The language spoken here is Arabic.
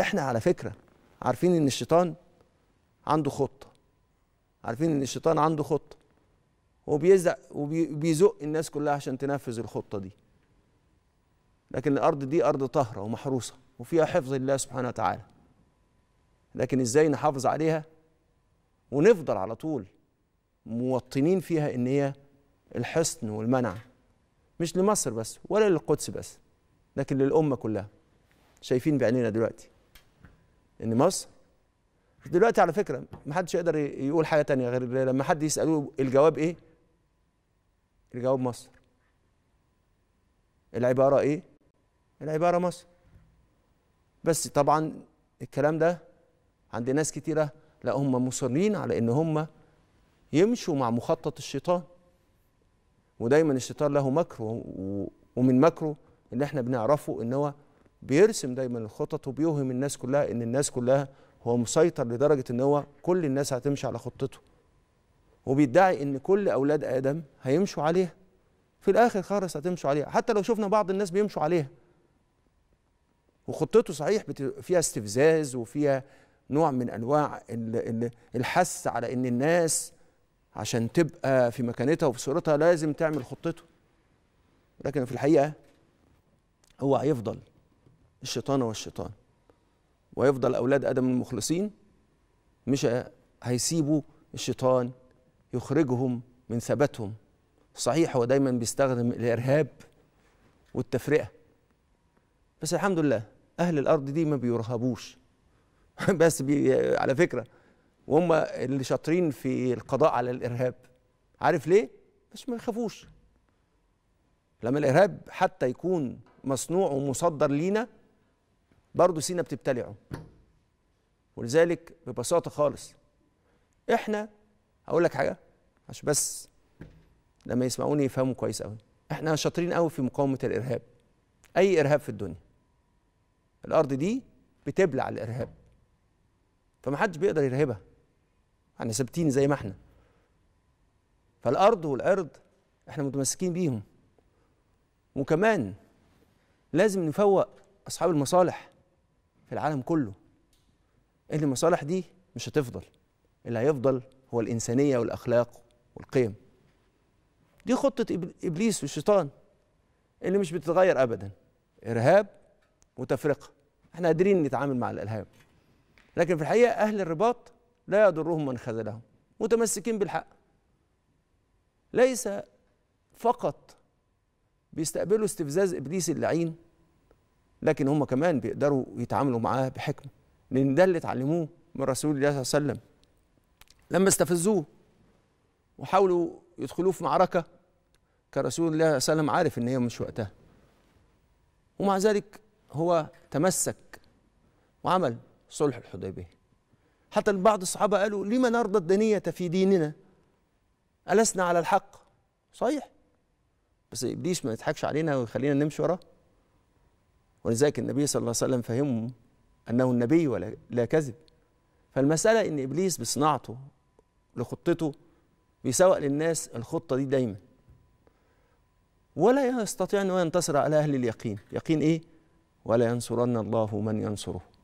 احنا على فكره عارفين ان الشيطان عنده خطه عارفين ان الشيطان عنده خطه وبيزق وبيزق الناس كلها عشان تنفذ الخطه دي لكن الارض دي ارض طاهره ومحروسه وفيها حفظ الله سبحانه وتعالى لكن ازاي نحافظ عليها ونفضل على طول موطنين فيها ان هي الحصن والمنع مش لمصر بس ولا للقدس بس لكن للامه كلها شايفين بعينينا دلوقتي ان مصر دلوقتي على فكره ما حدش يقدر يقول حاجه تانية غير لما حد يسالوه الجواب ايه الجواب مصر العباره ايه العباره مصر بس طبعا الكلام ده عند ناس كتيره لا هم مصرين على ان هم يمشوا مع مخطط الشيطان ودايما الشيطان له مكر ومن مكره اللي احنا بنعرفه ان هو بيرسم دايما الخطط وبيوهم الناس كلها ان الناس كلها هو مسيطر لدرجه ان هو كل الناس هتمشي على خطته وبيدعي ان كل اولاد ادم هيمشوا عليها في الاخر خالص هتمشوا عليها حتى لو شفنا بعض الناس بيمشوا عليها وخطته صحيح فيها استفزاز وفيها نوع من انواع الحث على ان الناس عشان تبقى في مكانتها وفي صورتها لازم تعمل خطته لكن في الحقيقه هو هيفضل الشيطان والشيطان ويفضل أولاد آدم المخلصين مش هيسيبوا الشيطان يخرجهم من ثباتهم صحيح هو دايما بيستخدم الإرهاب والتفرقة بس الحمد لله أهل الأرض دي ما بيرهبوش بس بي على فكرة وهم اللي شاطرين في القضاء على الإرهاب عارف ليه؟ بس ما يخافوش لما الإرهاب حتى يكون مصنوع ومصدر لينا برضه سينا بتبتلعه ولذلك ببساطه خالص احنا هقول لك حاجه عشان بس لما يسمعوني يفهموا كويس قوي احنا شاطرين قوي في مقاومه الارهاب اي ارهاب في الدنيا الارض دي بتبلع الارهاب فمحدش بيقدر يرهبها احنا ثابتين زي ما احنا فالارض والارض احنا متمسكين بيهم وكمان لازم نفوق اصحاب المصالح في العالم كله ان المصالح دي مش هتفضل اللي هيفضل هو الانسانيه والاخلاق والقيم دي خطه ابليس والشيطان اللي مش بتتغير ابدا ارهاب وتفرقه احنا قادرين نتعامل مع الارهاب لكن في الحقيقه اهل الرباط لا يضرهم من خذلهم متمسكين بالحق ليس فقط بيستقبلوا استفزاز ابليس اللعين لكن هم كمان بيقدروا يتعاملوا معاه بحكمه لان ده اللي اتعلموه من رسول الله صلى الله عليه وسلم لما استفزوه وحاولوا يدخلوه في معركه كرسول الله صلى الله عليه وسلم عارف ان هي مش وقتها ومع ذلك هو تمسك وعمل صلح الحديبيه حتى بعض الصحابه قالوا لما نرضى الدنيه في ديننا ألسنا على الحق صحيح بس إبليس ما يضحكش علينا ويخلينا نمشي وراه ولذلك النبي صلى الله عليه وسلم فهمه أنه النبي ولا لا كذب فالمسألة إن إبليس بصناعته لخطته بيسوق للناس الخطة دي دايما ولا يستطيع أن ينتصر على أهل اليقين يقين إيه ولا ينصرن الله من ينصره